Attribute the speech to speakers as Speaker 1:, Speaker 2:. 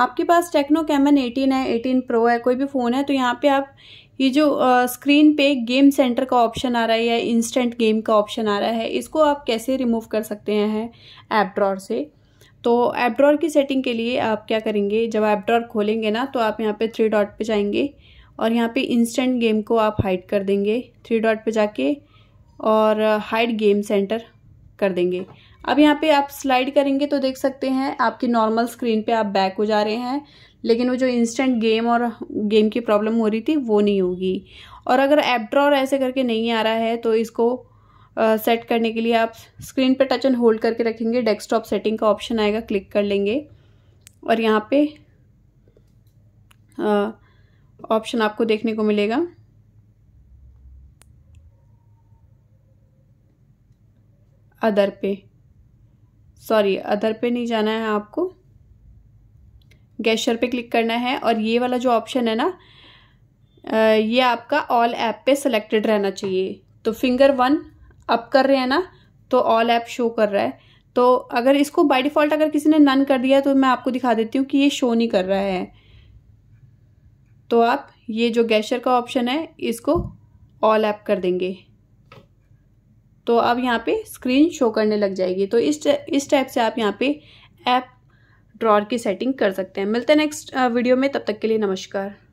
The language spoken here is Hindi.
Speaker 1: आपके पास टेक्नो कैमन 18 है 18 प्रो है कोई भी फ़ोन है तो यहाँ पे आप ये जो स्क्रीन पे गेम सेंटर का ऑप्शन आ रहा है या इंस्टेंट गेम का ऑप्शन आ रहा है इसको आप कैसे रिमूव कर सकते हैं ऐप ड्रॉर से तो ऐप ड्रॉर की सेटिंग के लिए आप क्या करेंगे जब ऐप ड्रॉर खोलेंगे ना तो आप यहाँ पर थ्री डॉट पर जाएंगे और यहाँ पे इंस्टेंट गेम को आप हाइड कर देंगे थ्री डॉट पे जाके और हाइड गेम सेंटर कर देंगे अब यहाँ पे आप स्लाइड करेंगे तो देख सकते हैं आपकी नॉर्मल स्क्रीन पे आप बैक हो जा रहे हैं लेकिन वो जो इंस्टेंट गेम और गेम की प्रॉब्लम हो रही थी वो नहीं होगी और अगर ऐप ड्रॉर ऐसे करके नहीं आ रहा है तो इसको सेट करने के लिए आप स्क्रीन पे टच एंड होल्ड करके रखेंगे डेस्कटॉप सेटिंग का ऑप्शन आएगा क्लिक कर लेंगे और यहाँ पे ऑप्शन आपको देखने को मिलेगा अदर पे सॉरी अदर पे नहीं जाना है आपको गैशर पे क्लिक करना है और ये वाला जो ऑप्शन है ना ये आपका ऑल ऐप पे सिलेक्टेड रहना चाहिए तो फिंगर वन अप कर रहे हैं ना तो ऑल ऐप शो कर रहा है तो अगर इसको बाय डिफ़ॉल्ट अगर किसी ने नन कर दिया तो मैं आपको दिखा देती हूँ कि ये शो नहीं कर रहा है तो आप ये जो गैशर का ऑप्शन है इसको ऑल ऐप कर देंगे तो अब यहाँ पे स्क्रीन शो करने लग जाएगी तो इस इस टाइप से आप यहाँ पे ऐप ड्रॉर की सेटिंग कर सकते हैं मिलते हैं नेक्स्ट वीडियो में तब तक के लिए नमस्कार